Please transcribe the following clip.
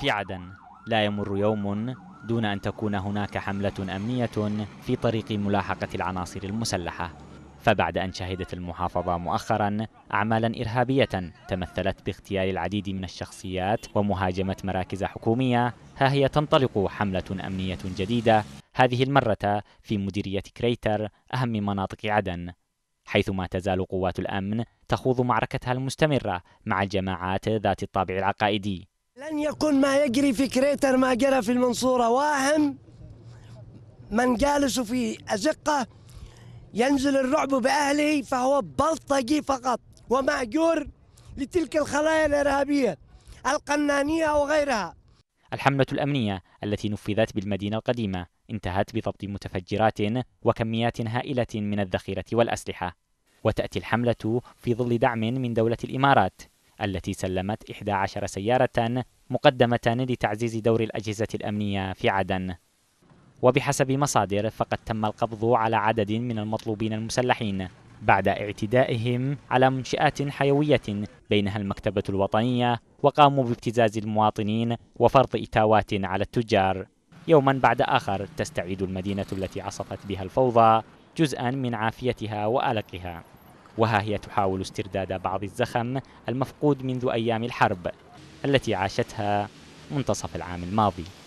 في عدن لا يمر يوم دون أن تكون هناك حملة أمنية في طريق ملاحقة العناصر المسلحة فبعد أن شهدت المحافظة مؤخرا أعمالا إرهابية تمثلت باغتيال العديد من الشخصيات ومهاجمة مراكز حكومية ها هي تنطلق حملة أمنية جديدة هذه المرة في مديرية كريتر أهم مناطق عدن حيث ما تزال قوات الأمن تخوض معركتها المستمرة مع الجماعات ذات الطابع العقائدي لن يكون ما يجري في كريتر ما جرى في المنصورة واهم من جالس في أزقة ينزل الرعب بأهله فهو بلطجي فقط ومأجور لتلك الخلايا الإرهابية القنانية وغيرها الحملة الأمنية التي نفذت بالمدينة القديمة انتهت بضبط متفجرات وكميات هائلة من الذخيرة والأسلحة وتأتي الحملة في ظل دعم من دولة الإمارات التي سلمت 11 سيارة مقدمة لتعزيز دور الأجهزة الأمنية في عدن وبحسب مصادر فقد تم القبض على عدد من المطلوبين المسلحين بعد اعتدائهم على منشآت حيوية بينها المكتبة الوطنية وقاموا بابتزاز المواطنين وفرض إتاوات على التجار يوما بعد آخر تستعيد المدينة التي عصفت بها الفوضى جزءا من عافيتها وآلقها وها هي تحاول استرداد بعض الزخم المفقود منذ أيام الحرب التي عاشتها منتصف العام الماضي